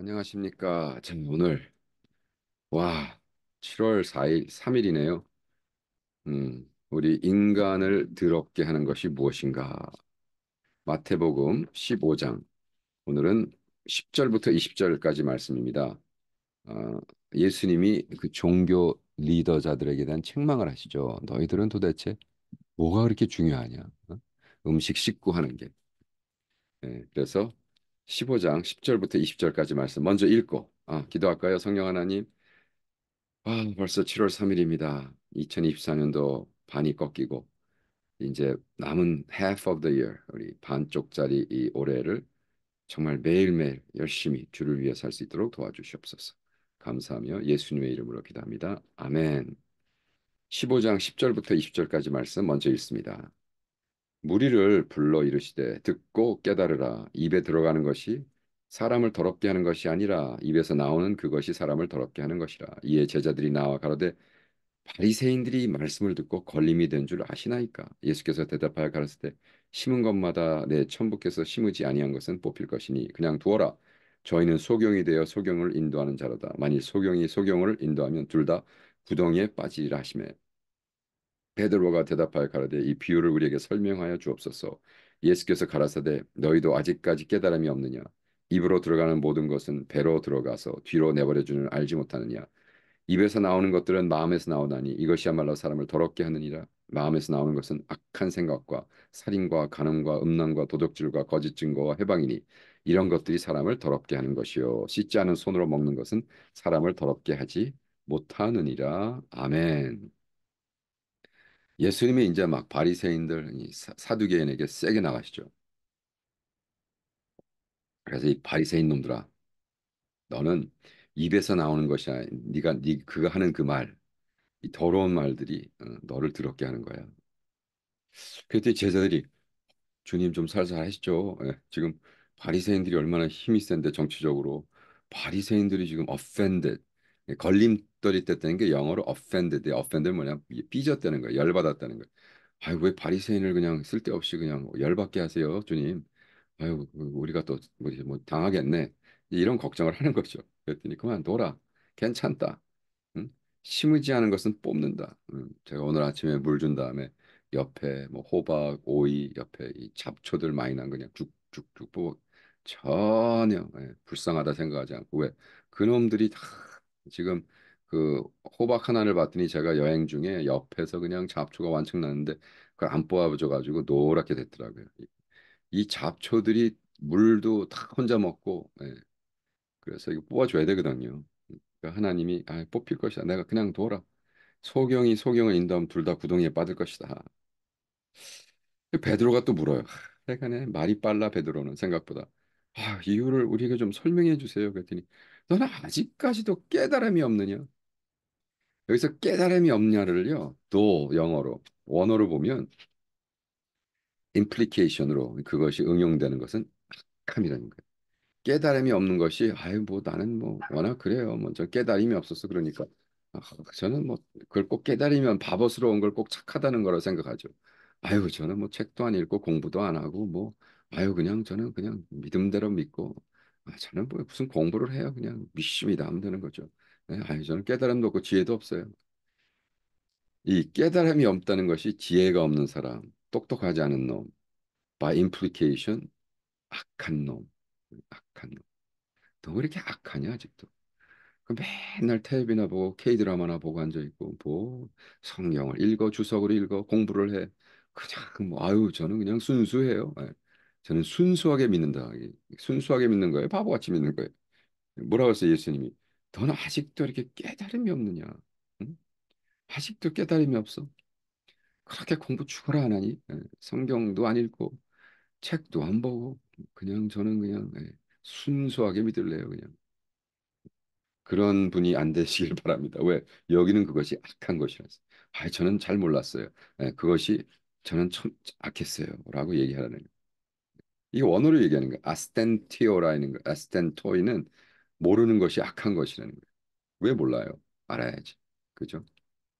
안녕하십니까. 참 오늘, 와, 7월 4일, 3일이네요. 음, 우리 인간을 더럽게 하는 것이 무엇인가? 마태복음 15장. 오늘은 10절부터 20절까지 말씀입니다. 어, 예수님이 그 종교 리더자들에게 대한 책망을 하시죠. 너희들은 도대체 뭐가 그렇게 중요하냐? 어? 음식 식구 하는 게. 예, 그래서 15장 10절부터 20절까지 말씀 먼저 읽고 아, 기도할까요? 성령 하나님. 아, 벌써 7월 3일입니다. 2024년도 반이 꺾이고 이제 남은 half of the year 우리 반쪽짜리 이 올해를 정말 매일매일 열심히 주를 위해 살 수 있도록 도와주시옵소서. 감사하며 예수님의 이름으로 기도합니다. 아멘. 15장 10절부터 20절까지 말씀 먼저 읽습니다. 무리를 불러 이르시되 듣고 깨달으라 입에 들어가는 것이 사람을 더럽게 하는 것이 아니라 입에서 나오는 그것이 사람을 더럽게 하는 것이라 이에 제자들이 나와 가로되 바리새인들이 말씀을 듣고 걸림이 된 줄 아시나이까 예수께서 대답하여 가라사대 심은 것마다 내 천부께서 심으지 아니한 것은 뽑힐 것이니 그냥 두어라 저희는 소경이 되어 소경을 인도하는 자로다 만일 소경이 소경을 인도하면 둘 다 구덩이에 빠지리라 하시에 베드로가 대답하여 가라되 이 비유를 우리에게 설명하여 주옵소서. 예수께서 가라사대 너희도 아직까지 깨달음이 없느냐 입으로 들어가는 모든 것은 배로 들어가서 뒤로 내버려 주는 알지 못하느냐 입에서 나오는 것들은 마음에서 나오나니 이것이야말로 사람을 더럽게 하느니라 마음에서 나오는 것은 악한 생각과 살인과 간음과 음란과 도적질과 거짓 증거와 해방이니 이런 것들이 사람을 더럽게 하는 것이요 씻지 않은 손으로 먹는 것은 사람을 더럽게 하지 못하느니라 아멘. 예수님이 이제 막 바리새인들 사두개인에게 세게 나가시죠. 그래서 이 바리새인 놈들아, 너는 입에서 나오는 것이 아니, 네가 네 그가 하는 그 말, 이 더러운 말들이 어, 너를 더럽게 하는 거야. 그랬더니 제자들이 주님 좀 살살 하시죠. 예, 지금 바리새인들이 얼마나 힘이 센데 정치적으로 바리새인들이 지금 offended 예, 걸림 윗도리됐다는 게 영어로 offended. offended 뭐냐? 삐졌다는 거예요. 열받았다는 거예요. 아유 왜 바리새인을 그냥 쓸데없이 그냥 뭐 열받게 하세요, 주님. 아유 그 우리가 또뭐 당하겠네. 이런 걱정을 하는 거죠. 그랬더니 그만둬라. 괜찮다. 응? 심의지 않은 것은 뽑는다. 응? 제가 오늘 아침에 물 준 다음에 옆에 뭐 호박, 오이 옆에 이 잡초들 많이 난 그냥 쭉쭉쭉 뽑아 전혀 예, 불쌍하다 생각하지 않고 왜 그놈들이 다 지금 그 호박 하나를 봤더니 제가 여행 중에 옆에서 그냥 잡초가 완창 났는데 그걸 안 뽑아줘 가지고 노랗게 됐더라고요. 이 잡초들이 물도 다 혼자 먹고 예. 그래서 이거 뽑아줘야 되거든요. 그러니까 하나님이 아, 뽑힐 것이다. 내가 그냥 둬라. 소경이 소경을 인도하면 둘 다 구덩이에 빠질 것이다. 베드로가 또 물어요. 내가간 말이 빨라 베드로는 생각보다. 아, 이유를 우리에게 좀 설명해 주세요. 그랬더니 너는 아직까지도 깨달음이 없느냐? 여기서 깨달음이 없냐를요. 도 영어로 원어로 보면 implication으로 그것이 응용되는 것은 악함이라는 거예요. 깨달음이 없는 것이 아유 뭐 나는 뭐 워낙 그래요. 먼저 뭐 깨달음이 없어서 그러니까 아, 저는 뭐 그걸 꼭 깨달으면 바보스러운 걸 꼭 착하다는 거라 생각하죠. 아유 저는 뭐 책도 안 읽고 공부도 안 하고 뭐 아유 그냥 저는 그냥 믿음대로 믿고 아, 저는 뭐 무슨 공부를 해요 그냥 믿심이다 하면 되는 거죠. 예, 아니 저는 깨달음도 없고 지혜도 없어요. 이 깨달음이 없다는 것이 지혜가 없는 사람, 똑똑하지 않은 놈, by implication 악한 놈, 악한 놈. 너 왜 이렇게 악하냐 아직도? 그 맨날 텔레비나 보고 K드라마나 보고 앉아있고 뭐 성경을 읽어 주석으로 읽어 공부를 해 그냥 뭐 아유 저는 그냥 순수해요 예. 저는 순수하게 믿는다 순수하게 믿는 거예요 바보같이 믿는 거예요 뭐라고 했어요 예수님이 너는 아직도 이렇게 깨달음이 없느냐? 응? 아직도 깨달음이 없어? 그렇게 공부 죽어라 하나니 예, 성경도 안 읽고 책도 안 보고 그냥 저는 그냥 예, 순수하게 믿을래요 그냥 그런 분이 안 되시길 바랍니다 왜 여기는 그것이 악한 것이라서 아 저는 잘 몰랐어요 예, 그것이 저는 참 악했어요라고 얘기하라는 이 원어로 얘기하는 거 아스텐티오라는 거 아스텐토이는 모르는 것이 악한 것이라는 거예요. 왜 몰라요? 알아야지. 그죠?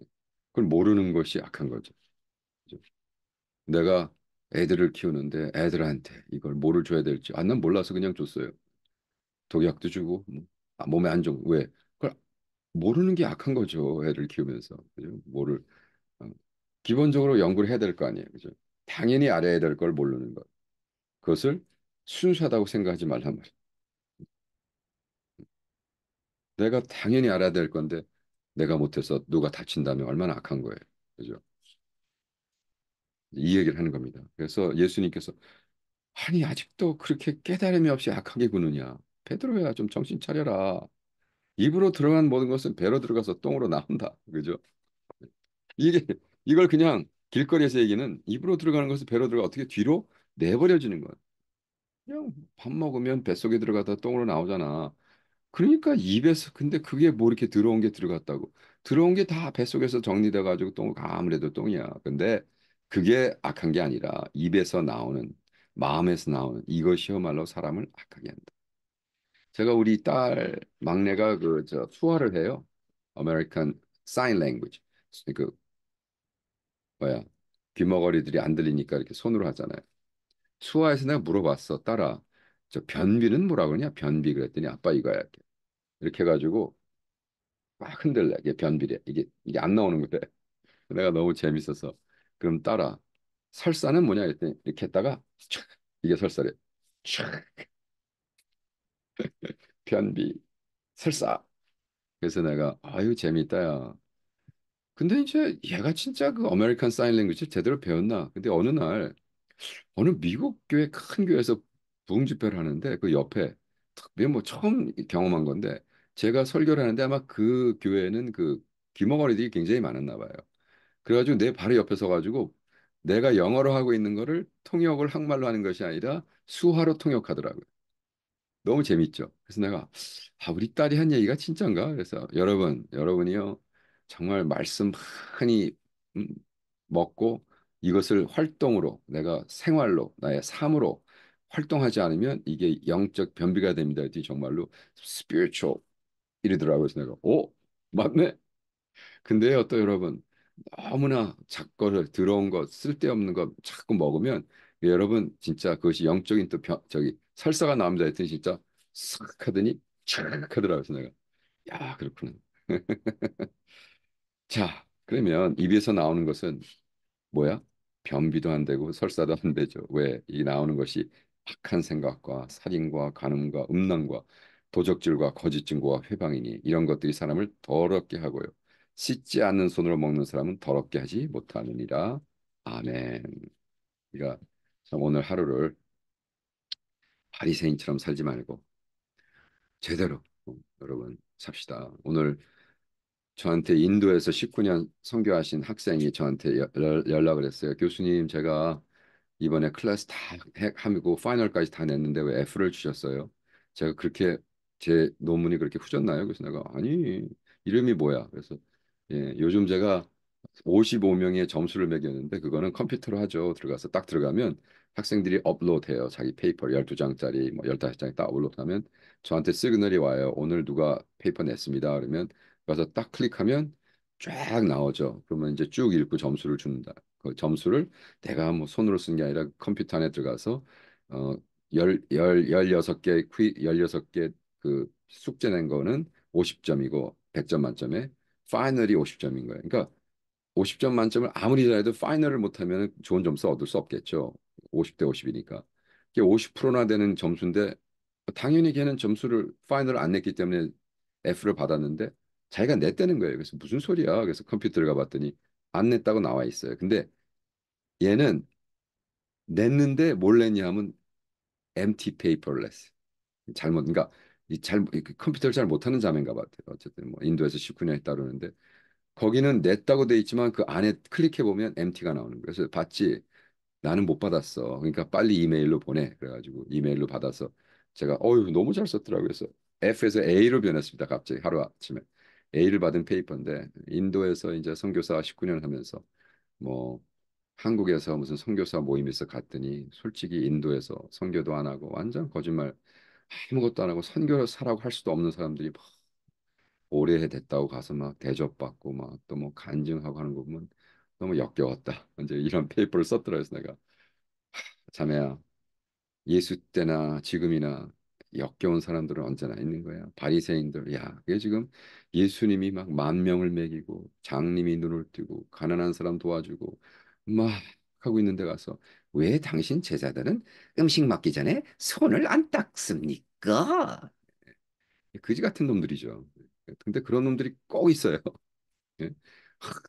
예. 그걸 모르는 것이 악한 거죠. 그죠? 내가 애들을 키우는데 애들한테 이걸 뭐를 줘야 될지 아난 몰라서 그냥 줬어요. 독약도 주고 뭐, 아, 몸에 안 좋은 왜? 그걸 모르는 게 악한 거죠. 애를 키우면서 그죠? 뭐를 어, 기본적으로 연구를 해야 될 거 아니에요. 그죠? 당연히 알아야 될 걸 모르는 것. 그것을 순수하다고 생각하지 말란 말이에요. 내가 당연히 알아야 될 건데 내가 못해서 누가 다친다면 얼마나 악한 거예요. 그죠? 이 얘기를 하는 겁니다. 그래서 예수님께서 아니 아직도 그렇게 깨달음이 없이 악하게 구느냐. 베드로야 좀 정신 차려라. 입으로 들어간 모든 것은 배로 들어가서 똥으로 나온다. 그죠? 이게 이걸 그냥 길거리에서 얘기는 입으로 들어가는 것은 배로 들어가 어떻게 뒤로 내버려지는 것. 그냥 밥 먹으면 뱃속에 들어가다 똥으로 나오잖아. 그러니까 입에서 근데 그게 뭐 이렇게 들어온 게 들어갔다고 들어온 게 다 뱃속에서 정리돼 가지고 똥 아무래도 똥이야. 근데 그게 악한 게 아니라 입에서 나오는 마음에서 나오는 이것이야말로 사람을 악하게 한다. 제가 우리 딸 막내가 그 저 수화를 해요. American Sign Language. 그 뭐야 귀머거리들이 안 들리니까 이렇게 손으로 하잖아요. 수화에서 내가 물어봤어. 딸아 저 변비는 뭐라 그러냐? 변비 그랬더니 아빠 이거야 이렇게, 이렇게 해가지고 막 흔들래. 이게 변비래. 이게 이게 안 나오는 거래. 내가 너무 재밌어서 그럼 따라 설사는 뭐냐 했더니 이렇게 했다가 촥, 이게 설사래. 촥. 변비 설사. 그래서 내가 아유 재밌다야 근데 이제 얘가 진짜 그 아메리칸 사인 랭귀지 제대로 배웠나? 근데 어느 날 어느 미국 교회 큰 교회에서 부흥 집회를 하는데 그 옆에 특별뭐 처음 경험한 건데 제가 설교를 하는데 아마 그 교회는 그 귀머거리들이 굉장히 많았나 봐요. 그래가지고 내 바로 옆에 서가지고 내가 영어로 하고 있는 거를 통역을 한말로 하는 것이 아니라 수화로 통역하더라고요. 너무 재밌죠. 그래서 내가 아 우리 딸이 한 얘기가 진짠가? 그래서 여러분 여러분이요 정말 말씀 많이 음, 먹고 이것을 활동으로 내가 생활로 나의 삶으로 활동하지 않으면 이게 영적 변비가 됩니다. 이 정말로 spiritual 이러더라고요. 내가 오 어? 맞네. 근데요 또 여러분 너무나 작거를 더러운 것 쓸데없는 것 자꾸 먹으면 여러분 진짜 그것이 영적인 또 변, 저기 설사가 나옵니다. 했더니 진짜 싹 하더니 촥 하더라고요. 내가 야 그렇구나. 자 그러면 입에서 나오는 것은 뭐야? 변비도 안 되고 설사도 안 되죠. 왜? 이 나오는 것이 악한 생각과 살인과 간음과 음란과 도적질과 거짓 증거와 회방이니 이런 것들이 사람을 더럽게 하고요. 씻지 않는 손으로 먹는 사람은 더럽게 하지 못하느니라. 아멘. 우리가 오늘 하루를 바리새인처럼 살지 말고 제대로 어, 여러분 삽시다. 오늘 저한테 인도에서 19년 선교하신 학생이 저한테 연락을 했어요. 교수님 제가 이번에 클래스 다 하고 파이널까지 다 냈는데 왜 F를 주셨어요? 제가 그렇게 제 논문이 그렇게 후졌나요? 그래서 내가 아니 이름이 뭐야? 그래서 예, 요즘 제가 55명의 점수를 매겼는데 그거는 컴퓨터로 하죠. 들어가서 딱 들어가면 학생들이 업로드해요. 자기 페이퍼 12장짜리 뭐 15장이 딱 업로드하면 저한테 시그널이 와요. 오늘 누가 페이퍼 냈습니다. 그러면 가서 딱 클릭하면 쫙 나오죠. 그러면 이제 쭉 읽고 점수를 줍니다. 그 점수를 내가 뭐 손으로 쓴 게 아니라 컴퓨터 안에 들어가서 어열 열 열여섯 개퀴 열여섯 개 그 숙제 낸 거는 오십 점이고 백 점 만점에 파이널이 오십 점인 거예요. 그러니까 오십 점 만점을 아무리 잘해도 파이널을 못하면 좋은 점수 얻을 수 없겠죠. 오십 대오십이니까 이게 오십 프로나 되는 점수인데 당연히 걔는 점수를 파이널을 안 냈기 때문에 F를 받았는데 자기가 냈다는 거예요. 그래서 무슨 소리야? 그래서 컴퓨터를 가봤더니 안 냈다고 나와 있어요. 근데 얘는 냈는데 뭘 냈냐 하면 empty paperless. 잘못 그러니까 잘 그 컴퓨터를 잘 못하는 자매인가 봐요. 어쨌든 뭐 인도에서 19년 했다 그러는데 거기는 냈다고 돼 있지만 그 안에 클릭해 보면 empty가 나오는 거예요. 그래서 봤지 나는 못 받았어. 그러니까 빨리 이메일로 보내. 그래가지고 이메일로 받아서 제가 어유 너무 잘 썼더라고요. 그래서 F에서 A로 변했습니다. 갑자기 하루 아침에. A를 받은 페이퍼인데 인도에서 이제 선교사 19년 하면서 뭐 한국에서 무슨 선교사 모임에서 갔더니 솔직히 인도에서 선교도 안 하고 완전 거짓말 아무것도 안 하고 선교 사라고 할 수도 없는 사람들이 오래됐다고 가서 막 대접받고 막 또 뭐 간증하고 하는 거 보면 너무 역겨웠다. 이제 이런 페이퍼를 썼더라 그래서 내가 자매야 예수 때나 지금이나 역겨운 사람들은 언제나 있는 거야. 바리새인들, 야, 그게 지금 예수님이 막 만 명을 먹이고 장님이 눈을 뜨고 가난한 사람 도와주고 막 하고 있는 데 가서 왜 당신 제자들은 음식 먹기 전에 손을 안 닦습니까? 예, 그지 같은 놈들이죠. 근데 그런 놈들이 꼭 있어요. 예.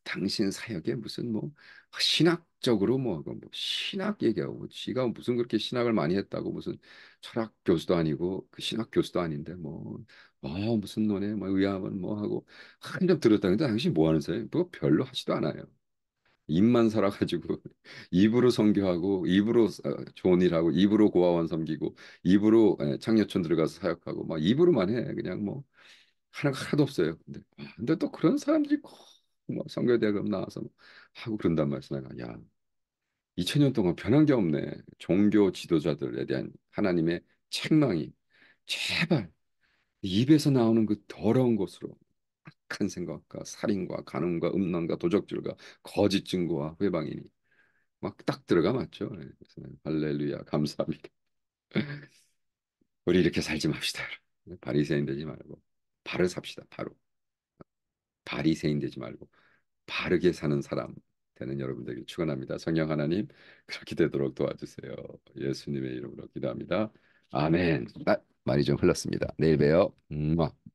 당신 사역에 무슨 뭐 신학적으로 뭐, 그 뭐 신학 얘기하고 뭐 지가 무슨 그렇게 신학을 많이 했다고 무슨 철학 교수도 아니고 그 신학 교수도 아닌데 뭐 어, 무슨 논에 뭐의하면뭐 뭐 하고 한 점 들었다 근데 당신 뭐 하는 사람이 그거 별로 하지도 않아요. 입만 살아가지고 입으로 성교하고 입으로 어, 좋은 일하고 입으로 고아원 섬기고 입으로 예, 창녀촌 들어가서 사역하고 막 입으로만 해 그냥 뭐 하는 거 하나도 없어요. 근데 근데 또 그런 사람들이 뭐 선교대금 나와서 뭐 하고 그런단 말이야. 내가 야 2000년 동안 변한 게 없네. 종교 지도자들에 대한 하나님의 책망이 제발 입에서 나오는 그 더러운 것으로 악한 생각과 살인과 간음과 음란과 도적질과 거짓 증거와 회방이니 막 딱 들어가 맞죠. 그래서 할렐루야 감사합니다. 우리 이렇게 살지 맙시다. 바리새인 되지 말고 발을 삽시다. 바로. 바리새인 되지 말고 바르게 사는 사람 되는 여러분들에게 축원합니다. 성령 하나님 그렇게 되도록 도와주세요. 예수님의 이름으로 기도합니다. 아멘. 아, 많이 좀 흘렀습니다. 내일 봬요. 음. 아.